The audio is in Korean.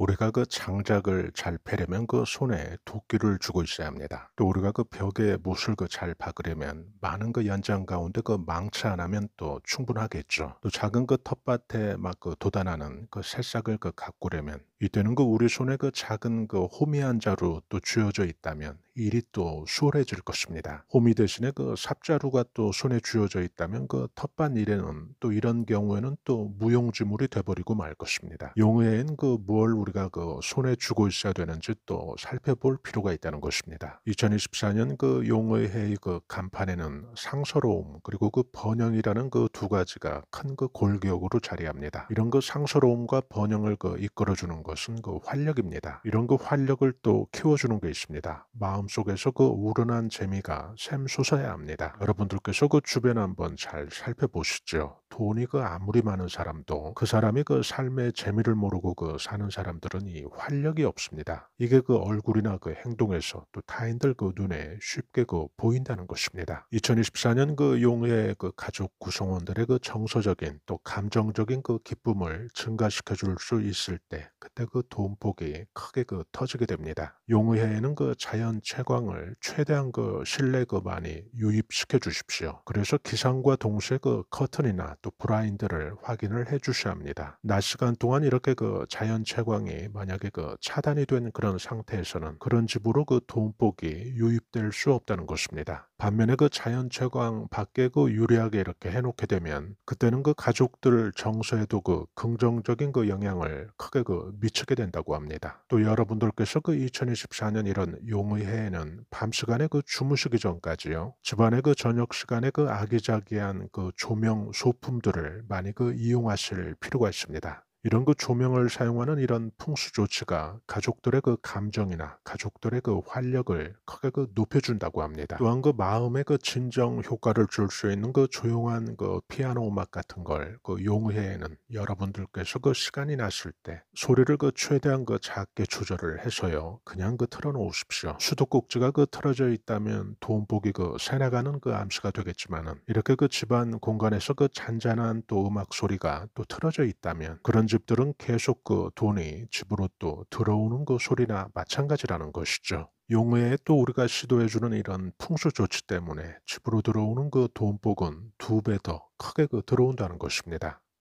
우리가 그 장작을 잘 패려면 그 손에 도끼를 주고 있어야 합니다. 또 우리가 그 벽에 못을 그 잘 박으려면 많은 그 연장 가운데 그 망치 하나면 또 충분하겠죠. 또 작은 그 텃밭에 막 그 도단하는 그 새싹을 그 가꾸려면 이때는 그 우리 손에 그 작은 그 호미한 자루 또 쥐어져 있다면 일이 또 수월해질 것입니다. 호미 대신에 그 삽자루가 또 손에 쥐어져 있다면 그 텃밭 일에는 또 이런 경우에는 또 무용지물이 돼버리고 말 것입니다. 용어에는 그 무얼 우리가 그 손에 쥐고 있어야 되는지 또 살펴볼 필요가 있다는 것입니다. 2024년 그용의 해의 그 간판에는 상서로움 그리고 그 번영이라는 그 두 가지가 큰 그 골격으로 자리합니다. 이런 그 상서로움과 번영을 그 이끌어주는 것은 그 활력입니다. 이런 그 활력을 또 키워주는 게 있습니다. 마음 마음속에서 그 우러난 재미가 샘솟아야 합니다. 여러분들께서 그 주변 한번 잘 살펴보시죠. 돈이 그 아무리 많은 사람도 그 사람이 그 삶의 재미를 모르고 그 사는 사람들은 이 활력이 없습니다. 이게 그 얼굴이나 그 행동에서 또 타인들 그 눈에 쉽게 그 보인다는 것입니다. 2024년 그 용의 그 가족 구성원들의 그 정서적인 또 감정적인 그 기쁨을 증가시켜 줄 수 있을 때 그때 그돈복이 크게 그 터지게 됩니다. 용의회에는 그 자연 재 채광을 최대한 그 실내급 안이 그 유입시켜 주십시오. 그래서 기상과 동시에 그 커튼이나 또 브라인드를 확인을 해 주셔야 합니다. 낮 시간 동안 이렇게 그 자연 채광이 만약에 그 차단이 된 그런 상태에서는 그런 집으로 그 돈복이 유입될 수 없다는 것입니다. 반면에 그 자연 채광 밖에 그 유리하게 이렇게 해놓게 되면 그때는 그 가족들 정서에도 그 긍정적인 그 영향을 크게 그 미치게 된다고 합니다. 또 여러분들께서 그 2024년 이런 용의해 때에는 밤 시간에 그 주무시기 전까지요. 집안의 그 저녁 시간에 그 아기자기한 그 조명 소품들을 많이 그 이용하실 필요가 있습니다. 이런 그 조명을 사용하는 이런 풍수 조치가 가족들의 그 감정이나 가족들의 그 활력을 크게 그 높여준다고 합니다. 또한 그마음의그 진정 효과를 줄 수 있는 그 조용한 그 피아노 음악 같은 걸 그 용해에는 여러분들께서 그 시간이 났을 때 소리를 그 최대한 그 작게 조절을 해서요. 그냥 그 틀어놓으십시오. 수도꼭지가 그 틀어져 있다면 돈복이 그 새나가는 그 암시가 되겠지만은 이렇게 그 집안 공간에서 그 잔잔한 또 음악 소리가 또 틀어져 있다면 그런지 집들은 계속 그 돈이 집으로 또 들어오는 그 소리나 마찬가지라는 것이죠. 용어에 또 우리가 시도해주는 이런 풍수 조치 때문에 집으로 들어오는 그 돈복은 두 배 더 크게 그 들어온다는 것입니다.